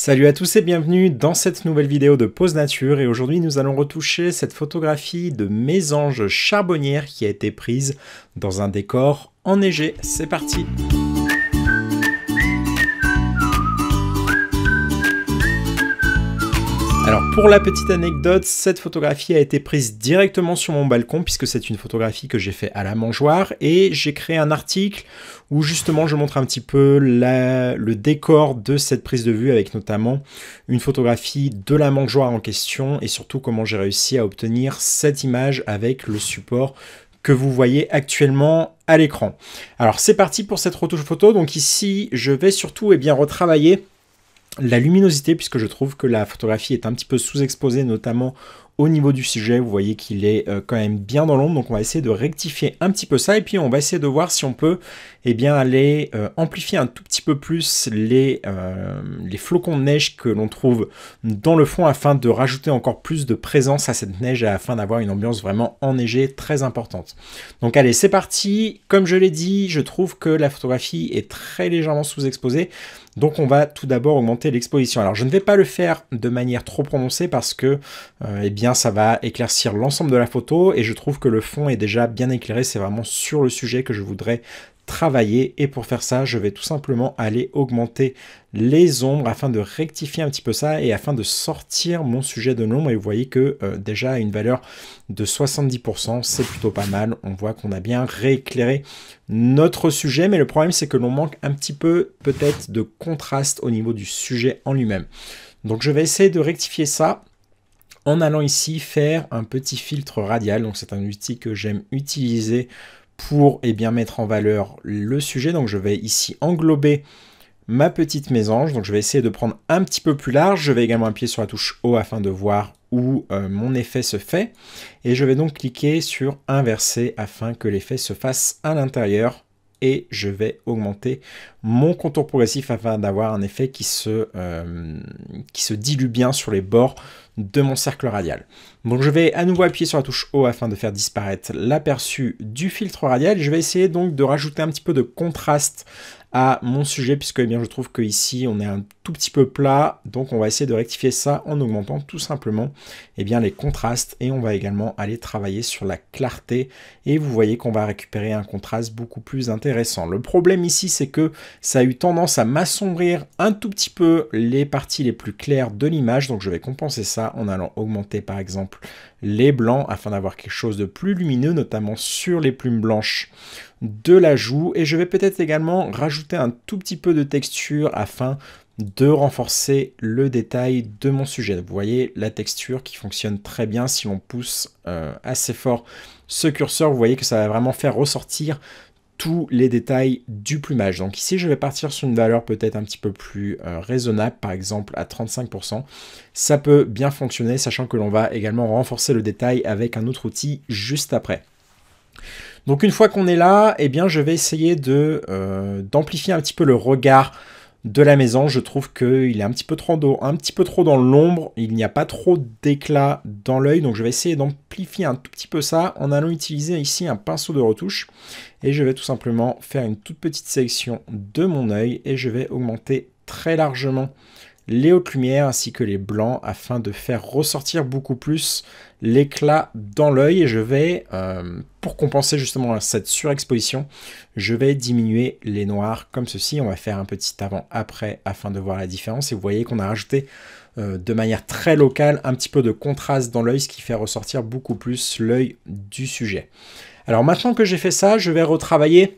Salut à tous et bienvenue dans cette nouvelle vidéo de Pause Nature et aujourd'hui nous allons retoucher cette photographie de mésange charbonnière qui a été prise dans un décor enneigé. C'est parti! Alors pour la petite anecdote, cette photographie a été prise directement sur mon balcon puisque c'est une photographie que j'ai fait à la mangeoire et j'ai créé un article où justement je montre un petit peu le décor de cette prise de vue avec notamment une photographie de la mangeoire en question et surtout comment j'ai réussi à obtenir cette image avec le support que vous voyez actuellement à l'écran. Alors c'est parti pour cette retouche photo. Donc ici, je vais surtout et eh bien retravailler la luminosité, puisque je trouve que la photographie est un petit peu sous-exposée, notamment au niveau du sujet. Vous voyez qu'il est euh, quand même bien dans l'ombre, donc on va essayer de rectifier un petit peu ça, et puis on va essayer de voir si on peut eh bien, aller euh, amplifier un tout petit peu plus les, euh, les flocons de neige que l'on trouve dans le fond, afin de rajouter encore plus de présence à cette neige, afin d'avoir une ambiance vraiment enneigée très importante. Donc allez, c'est parti. Comme je l'ai dit, je trouve que la photographie est très légèrement sous-exposée, donc on va tout d'abord augmenter l'exposition. Alors je ne vais pas le faire de manière trop prononcée parce que euh, eh bien, ça va éclaircir l'ensemble de la photo et je trouve que le fond est déjà bien éclairé. C'est vraiment sur le sujet que je voudrais travailler. Et pour faire ça, je vais tout simplement aller augmenter les ombres afin de rectifier un petit peu ça et afin de sortir mon sujet de l'ombre. Et vous voyez que euh, déjà à une valeur de 70%, c'est plutôt pas mal. On voit qu'on a bien rééclairé notre sujet, mais le problème c'est que l'on manque un petit peu peut-être de contraste au niveau du sujet en lui-même. Donc je vais essayer de rectifier ça en allant ici faire un petit filtre radial. Donc c'est un outil que j'aime utiliser pour eh bien, mettre en valeur le sujet. Donc je vais ici englober ma petite mésange. Donc je vais essayer de prendre un petit peu plus large. Je vais également appuyer sur la touche O afin de voir où euh, mon effet se fait. Et je vais donc cliquer sur inverser afin que l'effet se fasse à l'intérieur et je vais augmenter mon contour progressif afin d'avoir un effet qui se, euh, qui se dilue bien sur les bords de mon cercle radial. Donc je vais à nouveau appuyer sur la touche O afin de faire disparaître l'aperçu du filtre radial. Je vais essayer donc de rajouter un petit peu de contraste à mon sujet, puisque eh bien, je trouve qu'ici on est un tout petit peu plat, donc on va essayer de rectifier ça en augmentant tout simplement eh bien, les contrastes, et on va également aller travailler sur la clarté, et vous voyez qu'on va récupérer un contraste beaucoup plus intéressant. Le problème ici, c'est que ça a eu tendance à m'assombrir un tout petit peu les parties les plus claires de l'image, donc je vais compenser ça en allant augmenter par exemple les blancs, afin d'avoir quelque chose de plus lumineux, notamment sur les plumes blanches de la joue et je vais peut-être également rajouter un tout petit peu de texture afin de renforcer le détail de mon sujet. Vous voyez la texture qui fonctionne très bien si on pousse euh, assez fort ce curseur, vous voyez que ça va vraiment faire ressortir tous les détails du plumage. Donc ici, je vais partir sur une valeur peut-être un petit peu plus euh, raisonnable, par exemple à 35%. Ça peut bien fonctionner, sachant que l'on va également renforcer le détail avec un autre outil juste après. Donc une fois qu'on est là, eh bien je vais essayer de euh, d'amplifier un petit peu le regard de la maison. Je trouve qu'il est un petit peu trop, dans, un petit peu trop dans l'ombre, il n'y a pas trop d'éclat dans l'œil, donc je vais essayer d'amplifier un tout petit peu ça en allant utiliser ici un pinceau de retouche. Et je vais tout simplement faire une toute petite sélection de mon œil et je vais augmenter très largement les hautes lumières ainsi que les blancs afin de faire ressortir beaucoup plus l'éclat dans l'œil. Et je vais, euh, pour compenser justement cette surexposition, je vais diminuer les noirs comme ceci. On va faire un petit avant-après afin de voir la différence. Et vous voyez qu'on a rajouté euh, de manière très locale un petit peu de contraste dans l'œil, ce qui fait ressortir beaucoup plus l'œil du sujet. Alors maintenant que j'ai fait ça, je vais retravailler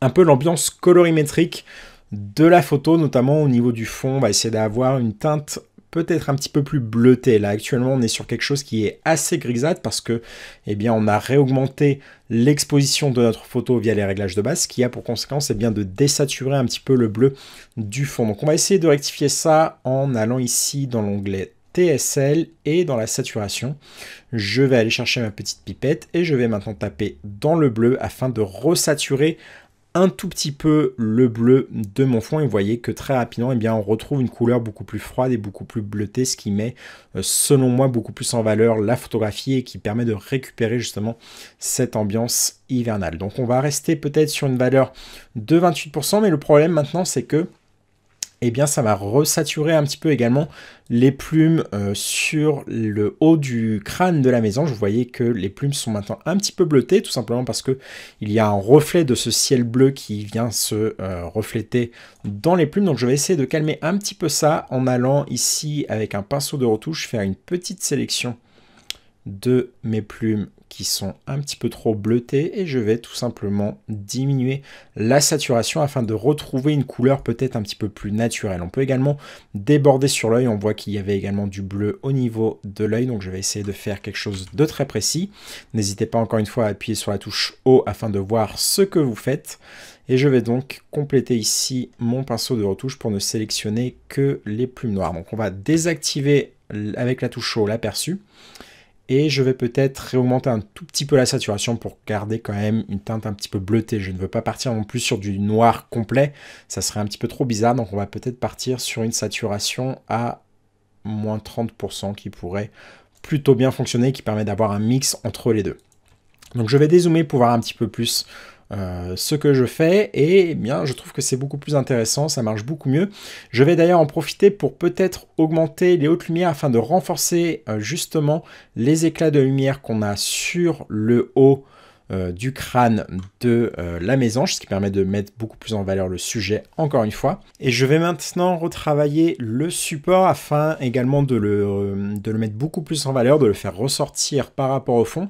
un peu l'ambiance colorimétrique de la photo, notamment au niveau du fond, on va essayer d'avoir une teinte peut-être un petit peu plus bleutée, Là, actuellement, on est sur quelque chose qui est assez grisâtre parce que, eh bien, on a réaugmenté l'exposition de notre photo via les réglages de base, ce qui a pour conséquence, eh bien, de désaturer un petit peu le bleu du fond. Donc, on va essayer de rectifier ça en allant ici dans l'onglet TSL et dans la saturation. Je vais aller chercher ma petite pipette et je vais maintenant taper dans le bleu afin de resaturer un tout petit peu le bleu de mon fond et vous voyez que très rapidement, et eh bien, on retrouve une couleur beaucoup plus froide et beaucoup plus bleutée, ce qui met, euh, selon moi, beaucoup plus en valeur la photographie et qui permet de récupérer justement cette ambiance hivernale. Donc on va rester peut-être sur une valeur de 28%, mais le problème maintenant, c'est que et eh bien ça va resaturer un petit peu également les plumes euh, sur le haut du crâne de la maison. Je voyez que les plumes sont maintenant un petit peu bleutées, tout simplement parce que il y a un reflet de ce ciel bleu qui vient se euh, refléter dans les plumes. Donc je vais essayer de calmer un petit peu ça en allant ici avec un pinceau de retouche faire une petite sélection de mes plumes qui sont un petit peu trop bleutés et je vais tout simplement diminuer la saturation afin de retrouver une couleur peut-être un petit peu plus naturelle. On peut également déborder sur l'œil, on voit qu'il y avait également du bleu au niveau de l'œil, donc je vais essayer de faire quelque chose de très précis. N'hésitez pas encore une fois à appuyer sur la touche O afin de voir ce que vous faites. Et je vais donc compléter ici mon pinceau de retouche pour ne sélectionner que les plumes noires. Donc on va désactiver avec la touche O l'aperçu et je vais peut-être réaugmenter un tout petit peu la saturation pour garder quand même une teinte un petit peu bleutée. Je ne veux pas partir non plus sur du noir complet, ça serait un petit peu trop bizarre, donc on va peut-être partir sur une saturation à moins 30% qui pourrait plutôt bien fonctionner, qui permet d'avoir un mix entre les deux. Donc je vais dézoomer pour voir un petit peu plus euh, ce que je fais et eh bien je trouve que c'est beaucoup plus intéressant, ça marche beaucoup mieux. Je vais d'ailleurs en profiter pour peut-être augmenter les hautes lumières afin de renforcer euh, justement les éclats de lumière qu'on a sur le haut euh, du crâne de euh, la maison, ce qui permet de mettre beaucoup plus en valeur le sujet, encore une fois. Et je vais maintenant retravailler le support afin également de le, euh, de le mettre beaucoup plus en valeur, de le faire ressortir par rapport au fond.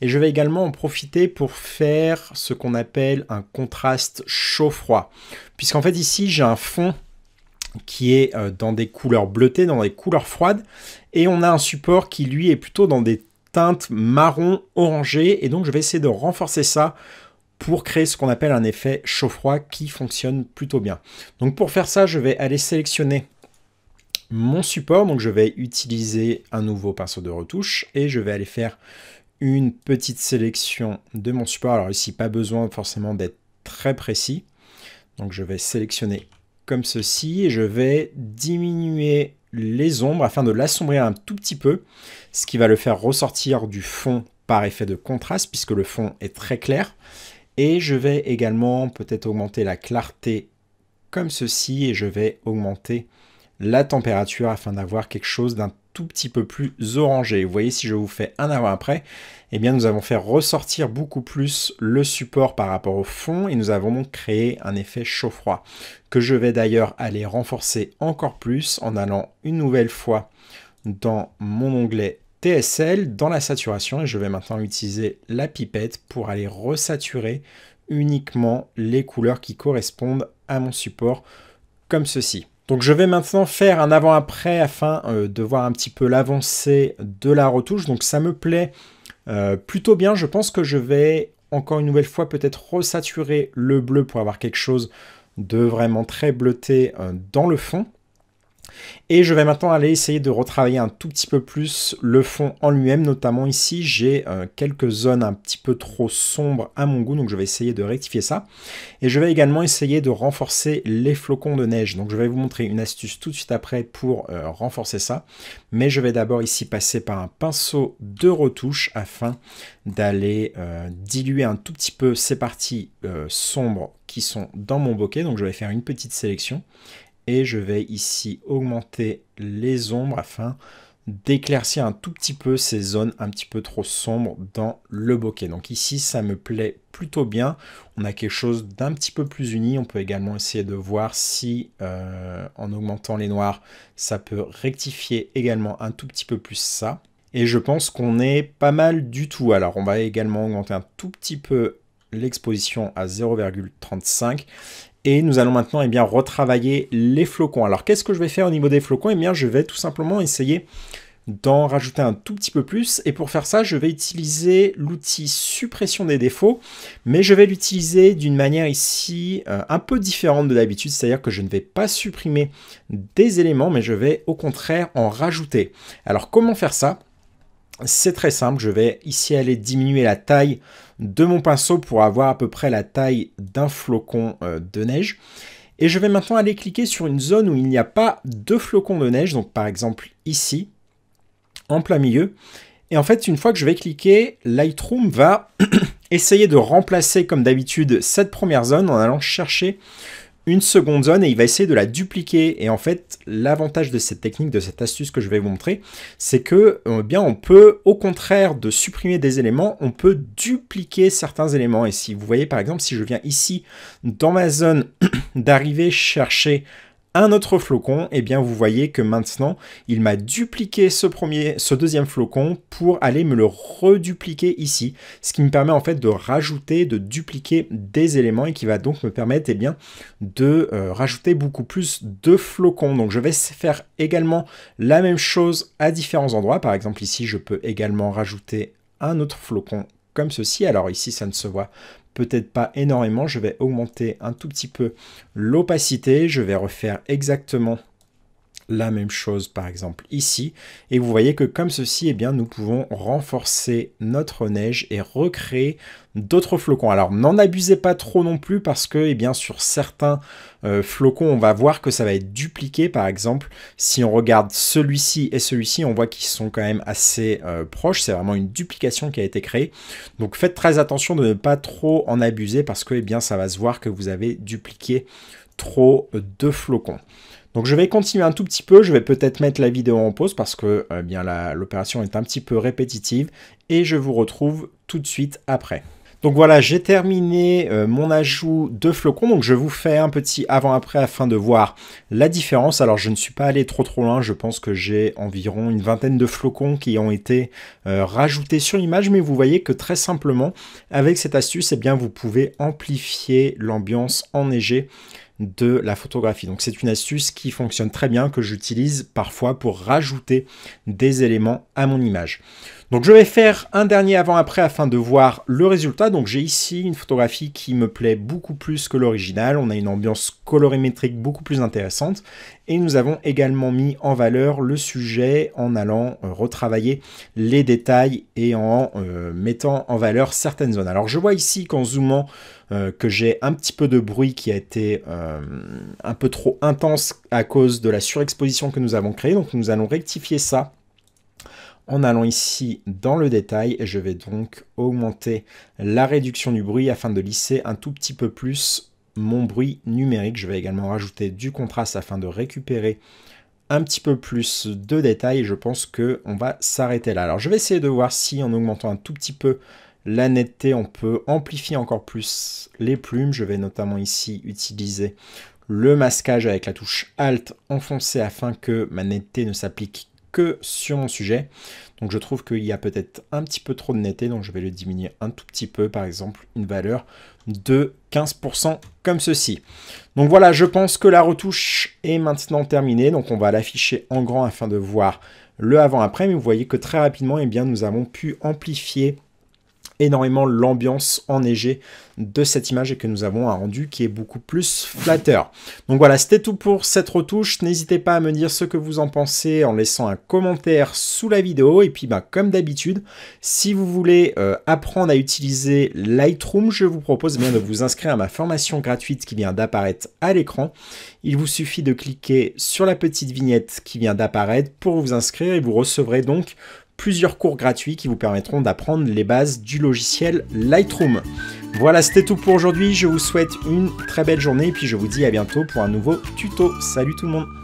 Et je vais également en profiter pour faire ce qu'on appelle un contraste chaud-froid. Puisqu'en fait ici j'ai un fond qui est dans des couleurs bleutées, dans des couleurs froides, et on a un support qui lui est plutôt dans des marron orangé et donc je vais essayer de renforcer ça pour créer ce qu'on appelle un effet chaud-froid qui fonctionne plutôt bien. Donc pour faire ça, je vais aller sélectionner mon support, donc je vais utiliser un nouveau pinceau de retouche et je vais aller faire une petite sélection de mon support. Alors ici, pas besoin forcément d'être très précis. Donc je vais sélectionner comme ceci et je vais diminuer les ombres afin de l'assombrir un tout petit peu, ce qui va le faire ressortir du fond par effet de contraste puisque le fond est très clair. Et je vais également peut-être augmenter la clarté comme ceci et je vais augmenter la température afin d'avoir quelque chose d'un tout petit peu plus orangé. Vous voyez, si je vous fais un avant-après, eh bien nous avons fait ressortir beaucoup plus le support par rapport au fond et nous avons donc créé un effet chaud-froid que je vais d'ailleurs aller renforcer encore plus en allant une nouvelle fois dans mon onglet TSL, dans la saturation, et je vais maintenant utiliser la pipette pour aller resaturer uniquement les couleurs qui correspondent à mon support comme ceci. Donc je vais maintenant faire un avant-après afin euh, de voir un petit peu l'avancée de la retouche. Donc ça me plaît euh, plutôt bien. Je pense que je vais encore une nouvelle fois peut-être resaturer le bleu pour avoir quelque chose de vraiment très bleuté euh, dans le fond. Et je vais maintenant aller essayer de retravailler un tout petit peu plus le fond en lui-même, notamment ici j'ai euh, quelques zones un petit peu trop sombres à mon goût, donc je vais essayer de rectifier ça. Et je vais également essayer de renforcer les flocons de neige, donc je vais vous montrer une astuce tout de suite après pour euh, renforcer ça. Mais je vais d'abord ici passer par un pinceau de retouche afin d'aller euh, diluer un tout petit peu ces parties sombres qui sont dans mon bokeh, donc je vais faire une petite sélection et je vais ici augmenter les ombres afin d'éclaircir un tout petit peu ces zones un petit peu trop sombres dans le bokeh. Donc ici, ça me plaît plutôt bien. On a quelque chose d'un petit peu plus uni. On peut également essayer de voir si, euh, en augmentant les noirs, ça peut rectifier également un tout petit peu plus ça. Et je pense qu'on est pas mal du tout. Alors, on va également augmenter un tout petit peu l'exposition à 0,35 et nous allons maintenant eh bien, retravailler les flocons. Alors qu'est-ce que je vais faire au niveau des flocons Eh bien je vais tout simplement essayer d'en rajouter un tout petit peu plus et pour faire ça je vais utiliser l'outil suppression des défauts mais je vais l'utiliser d'une manière ici euh, un peu différente de d'habitude c'est à dire que je ne vais pas supprimer des éléments mais je vais au contraire en rajouter alors comment faire ça c'est très simple, je vais ici aller diminuer la taille de mon pinceau pour avoir à peu près la taille d'un flocon euh, de neige. Et je vais maintenant aller cliquer sur une zone où il n'y a pas de flocons de neige, donc par exemple ici, en plein milieu. Et en fait, une fois que je vais cliquer, Lightroom va essayer de remplacer comme d'habitude cette première zone en allant chercher une seconde zone et il va essayer de la dupliquer. Et en fait, l'avantage de cette technique, de cette astuce que je vais vous montrer, c'est que euh, bien, on peut, au contraire de supprimer des éléments, on peut dupliquer certains éléments. Et si vous voyez, par exemple, si je viens ici, dans ma zone d'arrivée, chercher un autre flocon, et eh bien vous voyez que maintenant il m'a dupliqué ce premier, ce deuxième flocon pour aller me le redupliquer ici, ce qui me permet en fait de rajouter, de dupliquer des éléments et qui va donc me permettre et eh bien de euh, rajouter beaucoup plus de flocons. Donc je vais faire également la même chose à différents endroits. Par exemple ici, je peux également rajouter un autre flocon comme ceci. Alors ici, ça ne se voit peut-être pas énormément, je vais augmenter un tout petit peu l'opacité, je vais refaire exactement la même chose par exemple ici et vous voyez que comme ceci et eh bien nous pouvons renforcer notre neige et recréer d'autres flocons alors n'en abusez pas trop non plus parce que et eh bien sur certains euh, flocons on va voir que ça va être dupliqué par exemple si on regarde celui-ci et celui-ci on voit qu'ils sont quand même assez euh, proches c'est vraiment une duplication qui a été créée donc faites très attention de ne pas trop en abuser parce que et eh bien ça va se voir que vous avez dupliqué trop de flocons donc je vais continuer un tout petit peu, je vais peut-être mettre la vidéo en pause parce que euh, l'opération est un petit peu répétitive et je vous retrouve tout de suite après. Donc voilà, j'ai terminé euh, mon ajout de flocons. Donc je vous fais un petit avant-après afin de voir la différence. Alors je ne suis pas allé trop trop loin. Je pense que j'ai environ une vingtaine de flocons qui ont été euh, rajoutés sur l'image. Mais vous voyez que très simplement, avec cette astuce, eh bien, vous pouvez amplifier l'ambiance enneigée de la photographie. Donc c'est une astuce qui fonctionne très bien, que j'utilise parfois pour rajouter des éléments à mon image. Donc je vais faire un dernier avant-après afin de voir le résultat. Donc j'ai ici une photographie qui me plaît beaucoup plus que l'original. On a une ambiance colorimétrique beaucoup plus intéressante. Et nous avons également mis en valeur le sujet en allant euh, retravailler les détails et en euh, mettant en valeur certaines zones. Alors je vois ici qu'en zoomant, euh, que j'ai un petit peu de bruit qui a été un peu trop intense à cause de la surexposition que nous avons créée. Donc nous allons rectifier ça en allant ici dans le détail. Et Je vais donc augmenter la réduction du bruit afin de lisser un tout petit peu plus mon bruit numérique. Je vais également rajouter du contraste afin de récupérer un petit peu plus de détails. Je pense qu'on va s'arrêter là. Alors je vais essayer de voir si en augmentant un tout petit peu la netteté, on peut amplifier encore plus les plumes. Je vais notamment ici utiliser le masquage avec la touche Alt enfoncée afin que ma netteté ne s'applique sur mon sujet. Donc je trouve qu'il y a peut-être un petit peu trop de netteté, donc je vais le diminuer un tout petit peu, par exemple une valeur de 15% comme ceci. Donc voilà, je pense que la retouche est maintenant terminée, donc on va l'afficher en grand afin de voir le avant-après, mais vous voyez que très rapidement, et eh bien, nous avons pu amplifier énormément l'ambiance enneigée de cette image et que nous avons un rendu qui est beaucoup plus flatteur. Donc voilà, c'était tout pour cette retouche. N'hésitez pas à me dire ce que vous en pensez en laissant un commentaire sous la vidéo. Et puis bah, comme d'habitude, si vous voulez euh, apprendre à utiliser Lightroom, je vous propose eh bien de vous inscrire à ma formation gratuite qui vient d'apparaître à l'écran. Il vous suffit de cliquer sur la petite vignette qui vient d'apparaître pour vous inscrire et vous recevrez donc plusieurs cours gratuits qui vous permettront d'apprendre les bases du logiciel Lightroom. Voilà, c'était tout pour aujourd'hui. Je vous souhaite une très belle journée et puis je vous dis à bientôt pour un nouveau tuto. Salut tout le monde